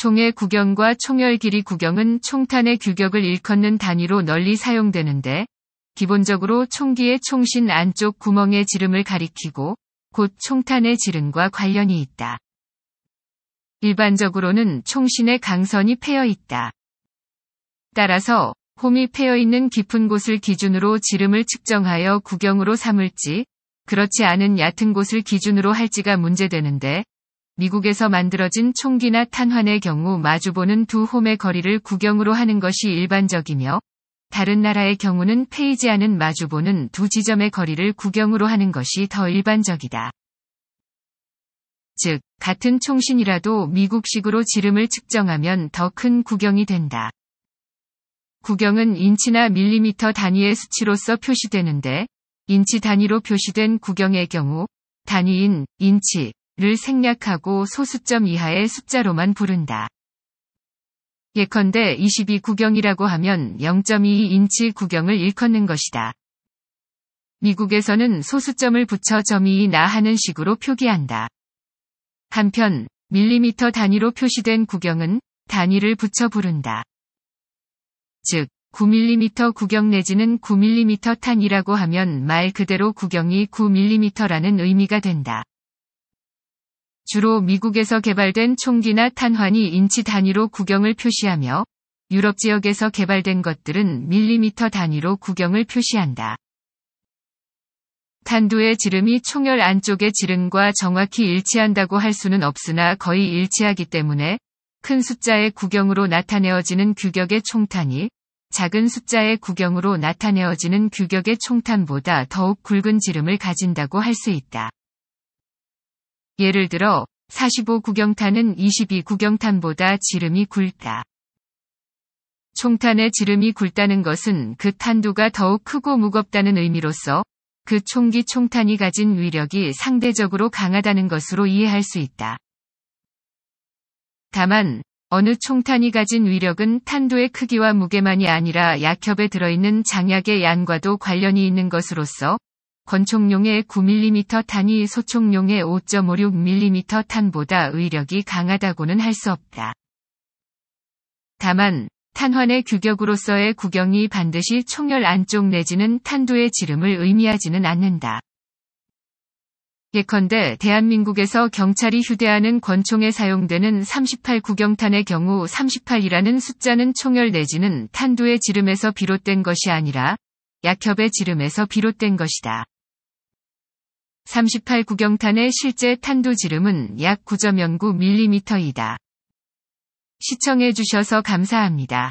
총의 구경과 총열 길이 구경은 총탄의 규격을 일컫는 단위로 널리 사용되는데 기본적으로 총기의 총신 안쪽 구멍의 지름을 가리키고 곧 총탄의 지름과 관련이 있다. 일반적으로는 총신의 강선이 패여 있다. 따라서 홈이 패여 있는 깊은 곳을 기준으로 지름을 측정하여 구경으로 삼을지 그렇지 않은 얕은 곳을 기준으로 할지가 문제되는데 미국에서 만들어진 총기나 탄환의 경우 마주보는 두 홈의 거리를 구경으로 하는 것이 일반적이며 다른 나라의 경우는 페이지 않은 마주보는 두 지점의 거리를 구경으로 하는 것이 더 일반적이다. 즉, 같은 총신이라도 미국식으로 지름을 측정하면 더 큰 구경이 된다. 구경은 인치나 밀리미터 단위의 수치로서 표시되는데, 인치 단위로 표시된 구경의 경우, 단위인, 인치, 를 생략하고 소수점 이하의 숫자로만 부른다. 예컨대 22 구경이라고 하면 0.22인치 구경을 일컫는 것이다. 미국에서는 소수점을 붙여 점이 나 하는 식으로 표기한다. 한편 밀리미터 단위로 표시된 구경은 단위를 붙여 부른다. 즉 9mm 구경 내지는 9mm 탄이라고 하면 말 그대로 구경이 9mm라는 의미가 된다. 주로 미국에서 개발된 총기나 탄환이 인치 단위로 구경을 표시하며 유럽 지역에서 개발된 것들은 밀리미터 단위로 구경을 표시한다. 탄두의 지름이 총열 안쪽의 지름과 정확히 일치한다고 할 수는 없으나 거의 일치하기 때문에 큰 숫자의 구경으로 나타내어지는 규격의 총탄이 작은 숫자의 구경으로 나타내어지는 규격의 총탄보다 더욱 굵은 지름을 가진다고 할 수 있다. 예를 들어 45 구경탄은 22 구경탄보다 지름이 굵다. 총탄의 지름이 굵다는 것은 그 탄두가 더욱 크고 무겁다는 의미로서 그 총기 총탄이 가진 위력이 상대적으로 강하다는 것으로 이해할 수 있다. 다만 어느 총탄이 가진 위력은 탄두의 크기와 무게만이 아니라 약협에 들어있는 장약의 양과도 관련이 있는 것으로서 권총용의 9mm 탄이 소총용의 5.56mm 탄보다 의력이 강하다고는 할 수 없다. 다만 탄환의 규격으로서의 구경이 반드시 총열 안쪽 내지는 탄두의 지름을 의미하지는 않는다. 예컨대 대한민국에서 경찰이 휴대하는 권총에 사용되는 38 구경탄의 경우 38이라는 숫자는 총열 내지는 탄두의 지름에서 비롯된 것이 아니라 약협의 지름에서 비롯된 것이다. 38 구경탄의 실제 탄도 지름은 약 9.09mm이다. 시청해주셔서 감사합니다.